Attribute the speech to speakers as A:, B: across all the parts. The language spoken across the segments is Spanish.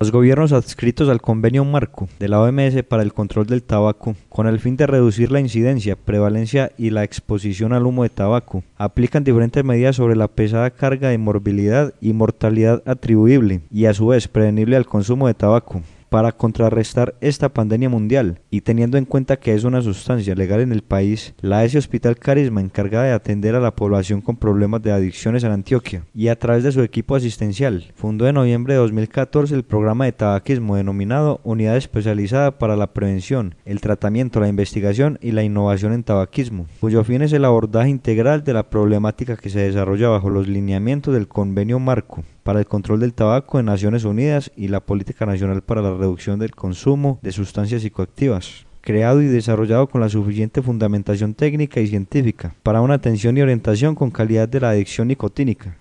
A: Los gobiernos adscritos al convenio marco de la OMS para el control del tabaco, con el fin de reducir la incidencia, prevalencia y la exposición al humo de tabaco, aplican diferentes medidas sobre la pesada carga de morbilidad y mortalidad atribuible y a su vez prevenible al consumo de tabaco, para contrarrestar esta pandemia mundial y teniendo en cuenta que es una sustancia legal en el país, la S e Hospital Carisma encargada de atender a la población con problemas de adicciones en Antioquia y a través de su equipo asistencial fundó en noviembre de 2014 el programa de tabaquismo denominado Unidad Especializada para la Prevención, el Tratamiento, la Investigación y la Innovación en Tabaquismo, cuyo fin es el abordaje integral de la problemática que se desarrolla bajo los lineamientos del Convenio Marco para el Control del Tabaco de Naciones Unidas y la Política Nacional para la reducción del consumo de sustancias psicoactivas creado y desarrollado con la suficiente fundamentación técnica y científica para una atención y orientación con calidad de la adicción nicotínica.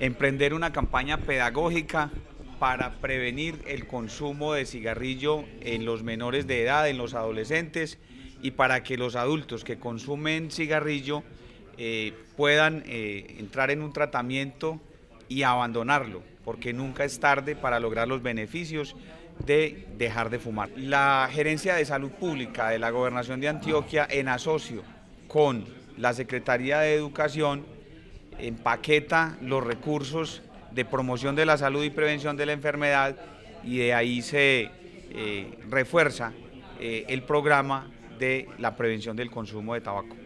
B: Emprender una campaña pedagógica para prevenir el consumo de cigarrillo en los menores de edad, en los adolescentes, y para que los adultos que consumen cigarrillo eh, puedan eh, entrar en un tratamiento y abandonarlo, porque nunca es tarde para lograr los beneficios de dejar de fumar. La Gerencia de Salud Pública de la Gobernación de Antioquia, en asocio con la Secretaría de Educación, empaqueta los recursos de promoción de la salud y prevención de la enfermedad y de ahí se eh, refuerza eh, el programa de la prevención del consumo de tabaco.